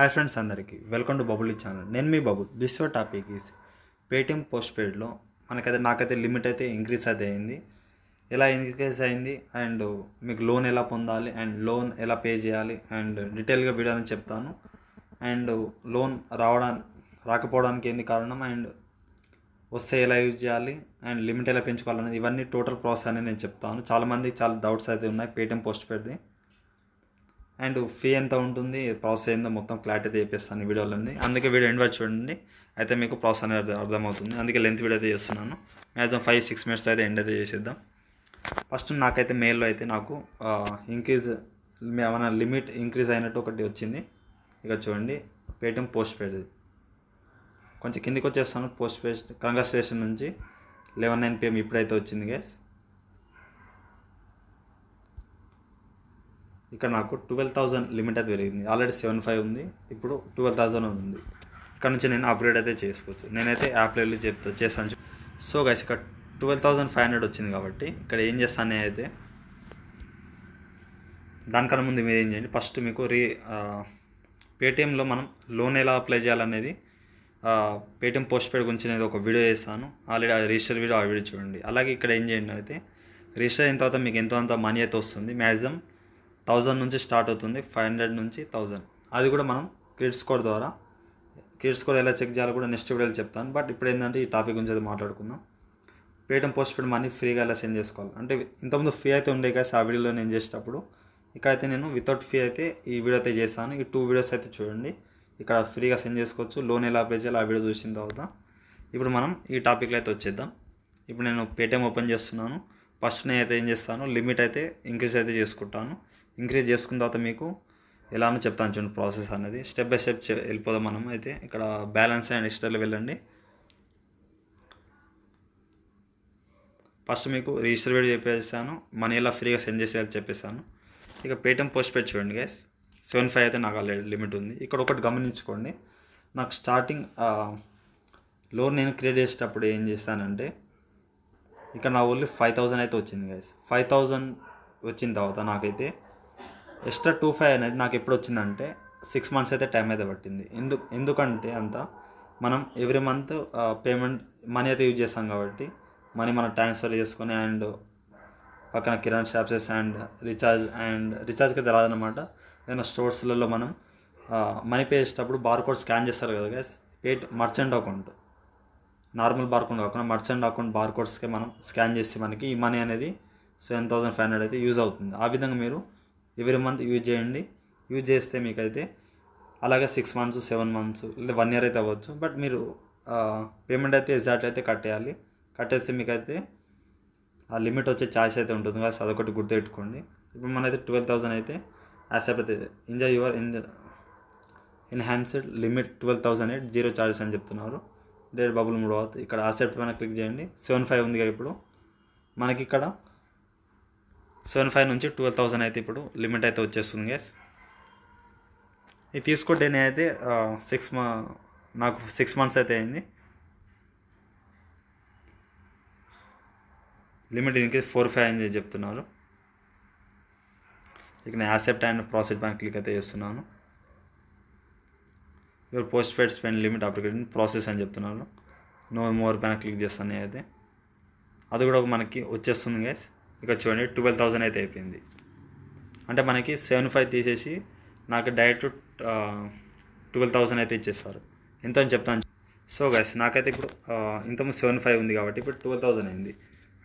hi friends అందరికీ welcome to Bubble channel నేను మీ Bubble this yo topic is Paytm post పెయిడ్లో మనకైతే నాకైతే లిమిట్ అయితే ఇంక్రీజ్ అయితే అయింది ఎలా ఇంక్రీజ్ అయింది అండ్ మీకు లోన్ ఎలా పొందాలి అండ్ లోన్ ఎలా పే చేయాలి అండ్ డీటెయిల్గా వీడియో చెప్తాను అండ్ లోన్ రావడానికి రాకపోవడానికి ఏంది కారణం అండ్ వస్తే ఎలా యూజ్ చేయాలి అండ్ లిమిట్ ఎలా పెంచుకోవాలనేది ఇవన్నీ టోటల్ ప్రాసెస్ అనేది నేను చెప్తాను చాలామంది చాలా డౌట్స్ అయితే ఉన్నాయి పేటిఎం పోస్ట్ పెడితే అండ్ ఫీ ఎంత ఉంటుంది ప్రాసెస్ ఏందో మొత్తం క్లారిటీ చెప్పేస్తాను వీడియోలన్నీ అందుకే వీడియో ఎండ్ వచ్చి చూడండి అయితే మీకు ప్రాసెస్ అనేది అర్థమవుతుంది అందుకే లెంత్ వీడియో అయితే చేస్తున్నాను మ్యాక్సిమం ఫైవ్ సిక్స్ మినిట్స్ అయితే ఎండ్ అయితే చేసేద్దాం ఫస్ట్ నాకైతే మెయిల్లో అయితే నాకు ఇంక్రీజ్ ఏమైనా లిమిట్ ఇంక్రీజ్ అయినట్టు ఒకటి వచ్చింది ఇక చూడండి పేటిఎం పోస్ట్ పేడ్ కొంచెం కిందికి వచ్చేస్తాను పోస్ట్ పేడ్ కంగ్రాచులేషన్ నుంచి లెవెన్ నైన్ పిఎం ఇప్పుడైతే వచ్చింది గ్యాస్ ఇక్కడ నాకు ట్వెల్వ్ థౌసండ్ లిమిట్ అయితే పెరిగింది ఆల్రెడీ సెవెన్ ఫైవ్ ఉంది ఇప్పుడు ట్వెల్వ్ థౌసండ్ ఉంది ఇక్కడ నుంచి నేను అప్గ్రేడ్ అయితే చేసుకోవచ్చు నేనైతే యాప్లో వెళ్ళి చెప్తా చేస్తాను సో గైస్ ఇక్కడ ట్వెల్వ్ థౌసండ్ ఫైవ్ హండ్రెడ్ వచ్చింది కాబట్టి ఇక్కడ ఏం చేస్తాను అయితే దానికన్నా ముందు మీరు ఏం చేయండి ఫస్ట్ మీకు రీ పేటిఎంలో మనం లోన్ ఎలా అప్లై చేయాలనేది పేటిఎం పోస్ట్ పేడ్ గురించి నేను ఒక వీడియో చేస్తాను ఆల్రెడీ రిజిస్టర్ వీడియో ఆ వీడియో చూడండి అలాగే ఇక్కడ ఏం చేయండి అయితే రిజిస్టర్ అయిన తర్వాత మీకు ఎంతో అంత మనీ అయితే వస్తుంది మ్యాక్సిమం థౌజండ్ నుంచి స్టార్ట్ అవుతుంది ఫైవ్ హండ్రెడ్ నుంచి థౌజండ్ అది కూడా మనం క్రెడిట్ స్కోర్ ద్వారా క్రెడిట్ స్కోర్ ఎలా చెక్ చేయాలో కూడా నెక్స్ట్ వీడియోలో చెప్తాను బట్ ఇప్పుడు ఏంటంటే ఈ టాపిక్ గురించి అది మాట్లాడుకుందాం పేటం పోస్ట్ పేడ్ మనీ ఫ్రీగా ఎలా సెండ్ చేసుకోవాలి అంటే ఇంతకుముందు ఫ్రీ అయితే ఉండే కదా ఆ వీడియోలో నేను చేసేటప్పుడు ఇక్కడైతే నేను వితౌట్ ఫీ అయితే ఈ వీడియో అయితే చేస్తాను ఈ టూ వీడియోస్ అయితే చూడండి ఇక్కడ ఫ్రీగా సెండ్ చేసుకోవచ్చు లోన్ ఎలా పే చేయాలి ఆ వీడియో చూసిన తర్వాత ఇప్పుడు మనం ఈ టాపిక్లో అయితే వచ్చేద్దాం ఇప్పుడు నేను పేటిఎం ఓపెన్ చేస్తున్నాను ఫస్ట్ నేను అయితే ఏం చేస్తాను లిమిట్ అయితే ఇంక్రీజ్ అయితే చేసుకుంటాను ఇంక్రీజ్ చేసుకున్న తర్వాత మీకు ఎలానో చెప్తాను చూడండి ప్రాసెస్ అనేది స్టెప్ బై స్టెప్ వెళ్ళిపోదాం మనం అయితే ఇక్కడ బ్యాలెన్స్ అండ్ ఎక్స్టర్లో వెళ్ళండి ఫస్ట్ మీకు రిజిస్టర్ పెట్టి చెప్పేస్తాను మనీ ఎలా ఫ్రీగా సెండ్ చేసేయాలి చెప్పేస్తాను ఇక పేటీఎం పోస్ట్ పెట్టి చూడండి గైస్ సెవెన్ ఫైవ్ అయితే నాకు ఆల్రెడీ లిమిట్ ఉంది ఇక్కడ ఒకటి గమనించుకోండి నాకు స్టార్టింగ్ లోన్ నేను క్రియేట్ చేసేటప్పుడు ఏం చేస్తానంటే ఇక్కడ నా ఓన్లీ ఫైవ్ థౌజండ్ అయితే వచ్చింది గైస్ ఫైవ్ థౌజండ్ వచ్చిన తర్వాత నాకైతే ఎక్స్ట్రా టూ ఫైవ్ అనేది నాకు ఎప్పుడు వచ్చిందంటే సిక్స్ మంత్స్ అయితే టైం అయితే పట్టింది ఎందుకు ఎందుకంటే అంత మనం ఎవ్రీ మంత్ పేమెంట్ మనీ అయితే యూజ్ చేస్తాం కాబట్టి మనీ మనం ట్రాన్స్ఫర్ చేసుకొని అండ్ పక్కన కిరాణా షాప్సెస్ అండ్ రీఛార్జ్ అండ్ రీఛార్జ్కి అయితే రాదనమాట ఏదైనా స్టోర్స్లలో మనం మనీ పే చేసేటప్పుడు బార్కోడ్ స్కాన్ చేస్తారు కదా గైస్ పేట్ మర్చెంట్ అకౌంట్ నార్మల్ బార్కోడ్ కాకుండా మర్చెంట్ అకౌంట్ బార్కోడ్స్కే మనం స్కాన్ చేస్తే మనకి ఈ మనీ అనేది సెవెన్ థౌసండ్ ఫైవ్ హండ్రెడ్ అయితే యూజ్ అవుతుంది ఆ విధంగా మీరు ఎవ్రీ మంత్ యూజ్ చేయండి యూజ్ చేస్తే మీకైతే అలాగే సిక్స్ మంత్స్ సెవెన్ మంత్స్ లేదా వన్ ఇయర్ అయితే అవ్వచ్చు బట్ మీరు పేమెంట్ అయితే ఎగ్జాక్ట్ అయితే కట్టేయాలి కట్టేస్తే మీకైతే ఆ లిమిట్ వచ్చే ఛాయిస్ అయితే ఉంటుంది కదా అదొకటి గుర్తుపెట్టుకోండి ఇప్పుడు మనైతే ట్వెల్వ్ థౌసండ్ అయితే యాక్సెప్ట్ అయితే enjoy your in enhanced limit twelve thousand eight zero charges అని చెప్తున్నారు డేట్ బబుల్ మూడు అవుతుంది ఇక్కడ ఆసెప్ట్ పైన క్లిక్ చేయండి సెవెన్ ఫైవ్ ఉంది కదా ఇప్పుడు మనకి ఇక్కడ సెవెన్ ఫైవ్ నుంచి ట్వెల్వ్ థౌసండ్ అయితే ఇప్పుడు లిమిట్ అయితే వచ్చేస్తుంది గ్యాస్ ఇది తీసుకుంటే అయితే సిక్స్ మా నాకు సిక్స్ మంత్స్ అయితే అయింది లిమిట్ ఇన్కి ఫోర్ ఫైవ్ అని చెప్తున్నారు ఇక నేను accept and proceed bank click అయితే చేస్తున్నాను your post paid spend limit application process అని చెప్తున్నాను నో మోర్ బ్యాంక్ క్లిక్ చేస్తాను అయితే అది కూడా మనకి వచ్చేస్తుంది గ్యాస్ ఇక చూడండి ట్వెల్వ్ థౌజండ్ అయితే అయిపోయింది అంటే మనకి సెవెన్ ఫైవ్ తీసేసి నాకు డైరెక్ట్ ట్వెల్వ్ థౌజండ్ అయితే ఇచ్చేస్తారు ఎంత అని చెప్తాను సో గైస్ నాకైతే ఇప్పుడు ఇంతకు సెవెన్ ఫైవ్ ఉంది కాబట్టి ఇప్పుడు ట్వెల్వ్ థౌజండ్ అయింది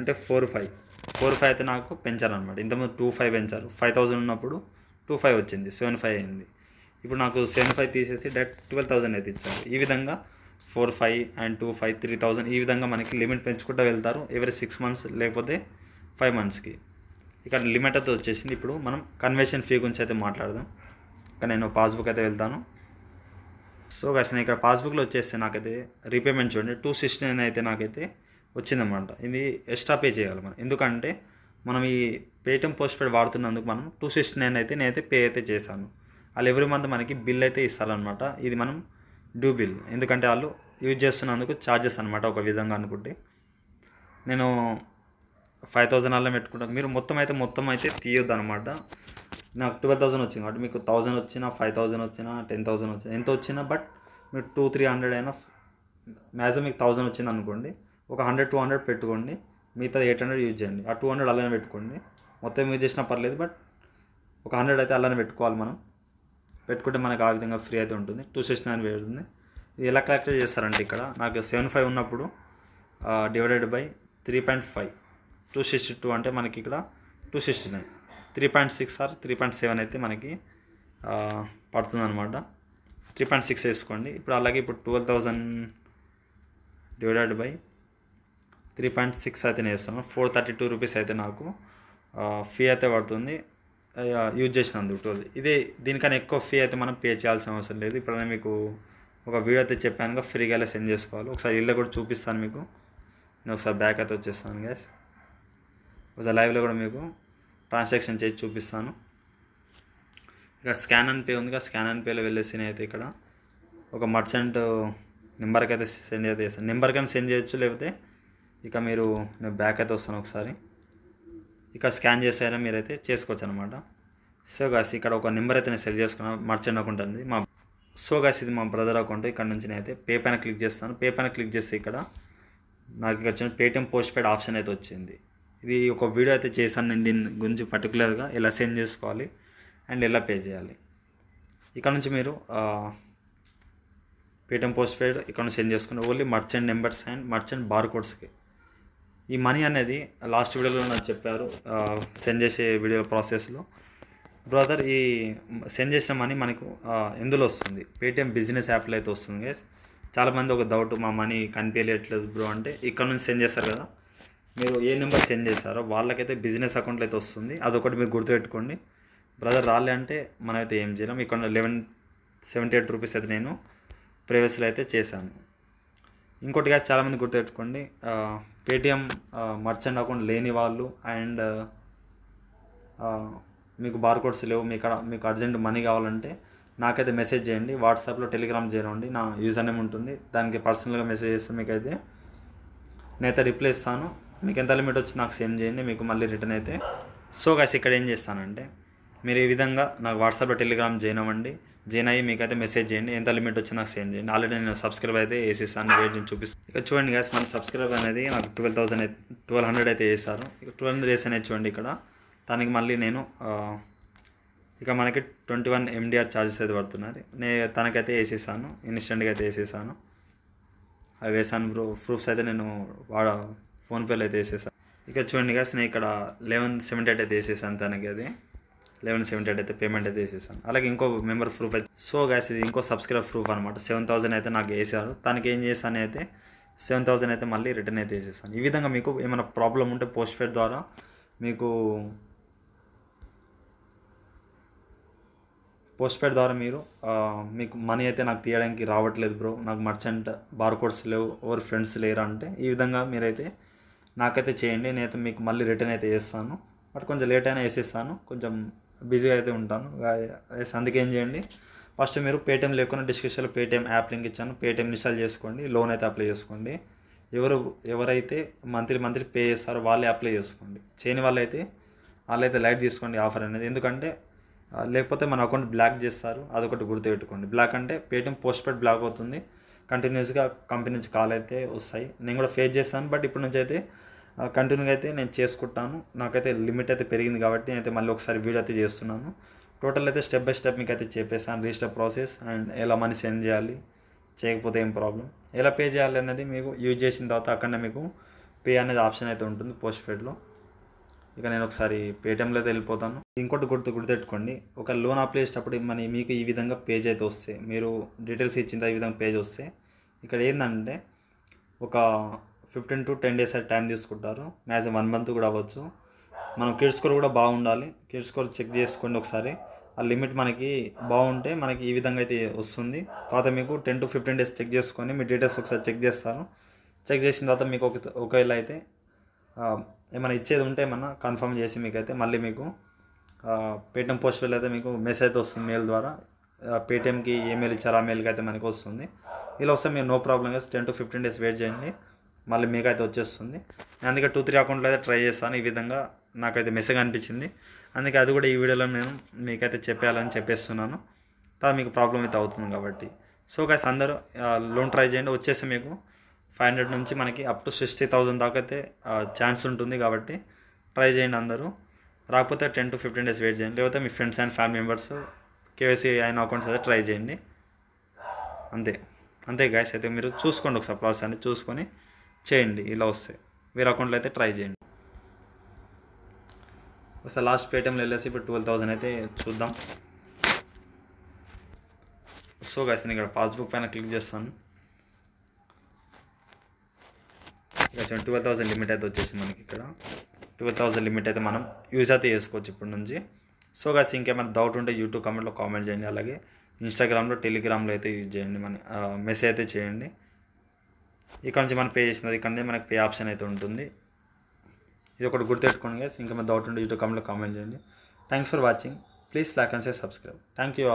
అంటే ఫోర్ ఫైవ్ ఫోర్ ఫైవ్ అయితే నాకు పెంచారు అనమాట ఇంతకుముందు టూ ఫైవ్ పెంచారు ఫైవ్ థౌజండ్ ఉన్నప్పుడు టూ ఫైవ్ వచ్చింది సెవెన్ ఫైవ్ అయింది ఇప్పుడు నాకు సెవెన్ ఫైవ్ తీసేసి డైరెక్ట్ ట్వెల్వ్ థౌజండ్ అయితే ఇచ్చారు ఈ విధంగా four five and two five three thousand ఈ విధంగా మనకి లిమిట్ పెంచుకుంటూ వెళ్తారు ఎవరీ సిక్స్ మంత్స్ లేకపోతే ఫైవ్ మంత్స్కి ఇక్కడ లిమిట్ అయితే వచ్చేసింది ఇప్పుడు మనం కన్వర్షన్ ఫీ గురించి అయితే మాట్లాడదాం ఇక నేను పాస్బుక్ అయితే వెళ్తాను సో అసలు నేను ఇక్కడ పాస్బుక్లో వచ్చేస్తే నాకైతే రీపేమెంట్ చూడండి టూ సిక్స్టీ నైన్ అయితే నాకైతే వచ్చిందన్నమాట ఇది ఎక్స్ట్రా పే చేయాలి మనం ఎందుకంటే మనం ఈ పేటిఎం పోస్ట్ పేడ్ వాడుతున్నందుకు మనం టూ సిక్స్టీ నైన్ అయితే నేనైతే పే అయితే చేశాను వాళ్ళు ఎవ్రీ మంత్ మనకి బిల్ అయితే ఇస్తారనమాట ఇది మనం డ్యూ బిల్ ఎందుకంటే వాళ్ళు యూజ్ చేస్తున్నందుకు ఛార్జెస్ అనమాట ఒక విధంగా అనుకుంటే నేను ఫైవ్ థౌజండ్ అలా పెట్టుకుంటాం మీరు మొత్తం అయితే మొత్తం అయితే తీయొద్దు అనమాట నాకు ట్వెల్వ్ థౌసండ్ వచ్చింది కాబట్టి మీకు థౌసండ్ వచ్చినా ఫైవ్ థౌసండ్ వచ్చినా టెన్ థౌసండ్ వచ్చినా ఎంత వచ్చినా బట్ మీరు టూ త్రీ హండ్రెడ్ అయినా మ్యాక్సిమం మీకు థౌసండ్ వచ్చింది అనుకోండి ఒక హండ్రెడ్ టూ హండ్రెడ్ పెట్టుకోండి మిగతా ఎయిట్ హండ్రెడ్ యూజ్ చేయండి ఆ టూ హండ్రెడ్ అలానే పెట్టుకోండి మొత్తం యూజ్ చేసినా పర్లేదు బట్ ఒక హండ్రెడ్ అయితే అలానే పెట్టుకోవాలి మనం పెట్టుకుంటే మనకు ఆ విధంగా ఫ్రీ అయితే ఉంటుంది టూ సిక్స్ నైన్ పెడుతుంది ఇది ఎలా క్యాలిక్యులేట్ చేస్తారంటే ఇక్కడ నాకు సెవెన్ ఫైవ్ ఉన్నప్పుడు divided by three point five two sixty two అంటే మనకి ఇక్కడ two sixty nine three point six or three point seven అయితే మనకి పడుతుందన్నమాట త్రీ పాయింట్ సిక్స్ వేసుకోండి ఇప్పుడు అలాగే ఇప్పుడు twelve thousand divided by three point six అయితే నేను వేస్తాను ఫోర్ థర్టీ టూ రూపీస్ అయితే నాకు ఫీ అయితే పడుతుంది యూజ్ చేసినందుకు ట్వెల్వ్ ఇదే దీనికన్నా ఎక్కువ ఫీ అయితే మనం పే చేయాల్సిన అవసరం లేదు ఇప్పుడు నేను మీకు ఒక వీడియో అయితే చెప్పాను ఫ్రీగా సెండ్ చేసుకోవాలి ఒకసారి ఇల్లు కూడా చూపిస్తాను మీకు నేను ఒకసారి బ్యాక్ అయితే వచ్చేస్తాను గ్యాస్ ఒక లైవ్లో కూడా మీకు ట్రాన్సాక్షన్ చేసి చూపిస్తాను ఇక్కడ స్కాన్ అండ్ పే ఉంది స్కాన్ అండ్ పేలో వెళ్ళేసి అయితే ఇక్కడ ఒక మర్చెంట్ నెంబర్కి అయితే సెండ్ అయితే చేస్తాను నెంబర్కి అయితే సెండ్ చేయొచ్చు లేకపోతే ఇక మీరు నేను బ్యాక్ అయితే వస్తాను ఒకసారి ఇక్కడ స్కాన్ మీరు మీరైతే చేసుకోవచ్చు అనమాట సో గాస్ ఇక్కడ ఒక నెంబర్ అయితే నేను సెట్ చేసుకున్నాను మర్చెంట్ అకౌంట్ ఉంది మా సో గాస్ ఇది మా బ్రదర్ అకౌంట్ ఇక్కడ నుంచి నేనైతే పే పైన క్లిక్ చేస్తాను పే పైన క్లిక్ చేస్తే ఇక్కడ నాకు ఇక్కడ వచ్చిన పేటిఎం పోస్ట్ పేడ్ ఆప్షన్ అయితే వచ్చింది ఇది ఒక వీడియో అయితే చేశాను నేను దీని గురించి పర్టికులర్గా ఎలా సెండ్ చేసుకోవాలి అండ్ ఎలా పే చేయాలి ఇక్కడ నుంచి మీరు పేటిఎం పోస్ట్ పేడ్ ఇక్కడ నుంచి సెండ్ చేసుకుని only merchant numbers and merchant బార్ కోడ్స్కి ఈ మనీ అనేది లాస్ట్ వీడియోలో నాకు చెప్పారు సెండ్ చేసే వీడియో ప్రాసెస్లో బ్రదర్ ఈ సెండ్ చేసిన మనీ మనకు ఎందులో వస్తుంది పేటిఎం బిజినెస్ యాప్లో అయితే వస్తుంది చాలామంది ఒక డౌట్ మా మనీ కనిపించలేట్లేదు బ్రో అంటే ఇక్కడ నుంచి సెండ్ చేస్తారు కదా మీరు ఏ నెంబర్ సెండ్ చేశారో వాళ్ళకైతే బిజినెస్ అకౌంట్లో అయితే వస్తుంది అదొకటి మీరు గుర్తుపెట్టుకోండి బ్రదర్ రాలే అంటే మనమైతే ఏం చేయలేం ఇక్కడ లెవెన్ సెవెంటీ ఎయిట్ రూపీస్ అయితే నేను ప్రీవియస్లో అయితే చేశాను ఇంకోటి కాదు చాలామంది గుర్తుపెట్టుకోండి పేటిఎం మర్చెంట్ అకౌంట్ లేని వాళ్ళు అండ్ మీకు బార్కోడ్స్ లేవు మీకు మీకు అర్జెంట్ మనీ కావాలంటే నాకైతే మెసేజ్ చేయండి వాట్సాప్లో టెలిగ్రామ్ చేయండి నా యూజర్ నేమ్ ఉంటుంది దానికి పర్సనల్గా మెసేజ్ చేస్తే మీకైతే నేనైతే రిప్లై ఇస్తాను మీకు ఎంత లిమిట్ వచ్చి నాకు సెండ్ చేయండి మీకు మళ్ళీ రిటర్న్ అయితే సో గాయస్ ఇక్కడ ఏం చేస్తానంటే మీరు ఈ విధంగా నాకు వాట్సాప్లో టెలిగ్రామ్ జాయిన్ అవ్వండి జాయిన్ అయ్యి మీకైతే మెసేజ్ చేయండి ఎంత లిమిట్ వచ్చి నాకు సేమ్ చేయండి ఆల్రెడీ నేను సబ్స్క్రైబ్ అయితే వేసేసాను రేట్ నేను చూపిస్తాను ఇక చూడండి గాస్ మన సబ్స్క్రైబ్ అనేది నాకు ట్వెల్వ్ థౌసండ్ ట్వెల్వ్ హండ్రెడ్ అయితే వేసారు ఇక ట్వెల్వ్ హండ్రెడ్ వేసాను చూడండి ఇక్కడ దానికి మళ్ళీ నేను ఇక మనకి ట్వంటీ వన్ ఎండిఆర్ ఛార్జెస్ అయితే పడుతున్నది నేను తనకైతే వేసేసాను ఇన్స్టెంట్గా అయితే వేసేసాను అవి వేసాను ప్రూఫ్స్ అయితే నేను వాడ ఫోన్పేలో అయితే వేసేసా ఇక చూడండి కాస్ నేను ఇక్కడ లెవెన్ సెవెంటీ ఎయిట్ అయితే వేసేసాను తనకి అది లెవెన్ సెవెంటీ ఎయిట్ అయితే పేమెంట్ అయితే వేసేసాను అలాగే ఇంకో మెంబర్ ప్రూఫ్ అయితే సో గ్యాస్ ఇది ఇంకో సబ్స్క్రైబ్ ప్రూఫ్ అనమాట సెవెన్ థౌసండ్ అయితే నాకు వేసారు తనకి ఏం చేశాను అయితే సెవెన్ థౌసండ్ అయితే మళ్ళీ రిటర్న్ అయితే వేసేసాను ఈ విధంగా మీకు ఏమైనా ప్రాబ్లం ఉంటే పోస్ట్ పేడ్ ద్వారా మీకు పోస్ట్ పేడ్ ద్వారా మీరు మీకు మనీ అయితే నాకు తీయడానికి రావట్లేదు బ్రో నాకు మర్చెంట్ బార్కోడ్స్ లేవు ఎవరు ఫ్రెండ్స్ లేరు అంటే ఈ విధంగా మీరైతే నాకైతే చేయండి నేనైతే మీకు మళ్ళీ రిటర్న్ అయితే వేస్తాను బట్ కొంచెం లేట్ అయినా వేసేస్తాను కొంచెం బిజీగా అయితే ఉంటాను అందుకే ఏం చేయండి ఫస్ట్ మీరు పేటీఎం లేకుండా డిస్క్రిప్షన్లో పేటీఎం యాప్ లింక్ ఇచ్చాను పేటీఎం ఇన్స్టాల్ చేసుకోండి లోన్ అయితే అప్లై చేసుకోండి ఎవరు ఎవరైతే మంత్లీ మంత్లీ పే చేస్తారో వాళ్ళే అప్లై చేసుకోండి చేయని వాళ్ళైతే వాళ్ళైతే లైట్ తీసుకోండి ఆఫర్ అనేది ఎందుకంటే లేకపోతే మన అకౌంట్ బ్లాక్ చేస్తారు అదొకటి గుర్తుపెట్టుకోండి బ్లాక్ అంటే పేటీఎం పోస్ట్ పేడ్ బ్లాక్ అవుతుంది కంటిన్యూస్గా కంపెనీ నుంచి కాల్ అయితే వస్తాయి నేను కూడా ఫేస్ చేస్తాను బట్ ఇప్పటి నుంచి అయితే కంటిన్యూగా అయితే నేను చేసుకుంటాను నాకైతే లిమిట్ అయితే పెరిగింది కాబట్టి నేనైతే మళ్ళీ ఒకసారి వీడియో అయితే చేస్తున్నాను టోటల్ అయితే స్టెప్ బై స్టెప్ మీకు అయితే చెప్పేస్తాను రిజిస్టర్ ప్రాసెస్ అండ్ ఎలా మనీ సెండ్ చేయాలి చేయకపోతే ఏం ప్రాబ్లం ఎలా పే చేయాలి అనేది మీకు యూజ్ చేసిన తర్వాత అక్కడ మీకు పే అనేది ఆప్షన్ అయితే ఉంటుంది పోస్ట్ పేడ్లో ఇక నేను ఒకసారి పేటిఎంలో వెళ్ళిపోతాను ఇంకోటి గుర్తు గుర్తెట్టుకోండి ఒక లోన్ అప్లై చేసేటప్పుడు మన మీకు ఈ విధంగా పేజ్ అయితే వస్తే మీరు డీటెయిల్స్ ఇచ్చిన ఈ విధంగా పేజ్ వస్తే ఇక్కడ ఏంటంటే ఒక fifteen to ten days time తీసుకుంటారు మ్యాక్సిమం వన్ మంత్ కూడా అవ్వచ్చు మనం క్రెడిట్ స్కోర్ కూడా బాగుండాలి క్రెడిట్ స్కోర్ చెక్ చేసుకోండి ఒకసారి ఆ లిమిట్ మనకి బాగుంటే మనకి ఈ విధంగా అయితే వస్తుంది తర్వాత మీకు ten to fifteen days check చేసుకొని మీ డీటెయిల్స్ ఒకసారి చెక్ చేస్తాను చెక్ చేసిన తర్వాత మీకు ఒక ఒకవేళ అయితే ఏమైనా ఇచ్చేది ఉంటే ఏమన్నా కన్ఫర్మ్ చేసి మీకైతే మళ్ళీ మీకు పేటిఎం పోస్ట్ పేలో అయితే మీకు మెసేజ్ అయితే వస్తుంది మెయిల్ ద్వారా పేటిఎంకి ఏమెయిల్ ఇచ్చారు ఆ మెయిల్కి అయితే మనకి వస్తుంది ఇలా వస్తే మీరు నో ప్రాబ్లం కదా ten to fifteen days wait చేయండి మళ్ళీ మీకు అయితే వచ్చేస్తుంది అందుకే టూ త్రీ అకౌంట్లు అయితే ట్రై చేస్తాను ఈ విధంగా నాకైతే మెసేజ్ అనిపించింది అందుకే అది కూడా ఈ వీడియోలో నేను మీకైతే చెప్పేయాలని చెప్పేస్తున్నాను తర్వాత మీకు ప్రాబ్లం అయితే అవుతుంది కాబట్టి సో గైస్ అందరూ లోన్ ట్రై చేయండి వచ్చేసి మీకు ఫైవ్ హండ్రెడ్ నుంచి మనకి అప్ టు సిక్స్టీ థౌజండ్ దాకా అయితే ఛాన్స్ ఉంటుంది కాబట్టి ట్రై చేయండి అందరూ రాకపోతే ten to fifteen days wait చేయండి లేకపోతే మీ friends and family members KYC అయిన అకౌంట్స్ అయితే ట్రై చేయండి అంతే అంతే గాయస్ అయితే మీరు చూసుకోండి ఒకసారి ప్రాసెస్ అని చూసుకొని చేయండి ఇలా వస్తే వేరే అకౌంట్లో అయితే ట్రై చేయండి ఒకసారి లాస్ట్ పేటిఎంలో వెళ్ళేసి ఇప్పుడు ట్వెల్వ్ థౌసండ్ అయితే చూద్దాం సో కాస్త నేను ఇక్కడ పాస్బుక్ పైన క్లిక్ చేస్తాను ఇక్కడ ట్వెల్వ్ థౌసండ్ లిమిట్ అయితే వచ్చేసింది మనకి ఇక్కడ ట్వెల్వ్ థౌసండ్ లిమిట్ అయితే మనం యూజ్ అయితే చేసుకోవచ్చు ఇప్పటి నుంచి సో కాస్త ఇంకేమైనా డౌట్ ఉంటే యూట్యూబ్ కామెంట్లో కామెంట్ చేయండి అలాగే ఇన్స్టాగ్రామ్లో టెలిగ్రామ్లో అయితే యూజ్ చేయండి మన మెసేజ్ అయితే చేయండి ఇక్కడ నుంచి మనం పే చేసినది ఇక్కడ మనకి పే ఆప్షన్ అయితే ఉంటుంది ఇది ఒకటి గుర్తుపెట్టుకోండి గైస్ ఇంకా మన డౌట్ ఉంటే యూట్యూబ్ కమెంట్లో కామెంట్ చేయండి thanks for watching please like and share subscribe thank you all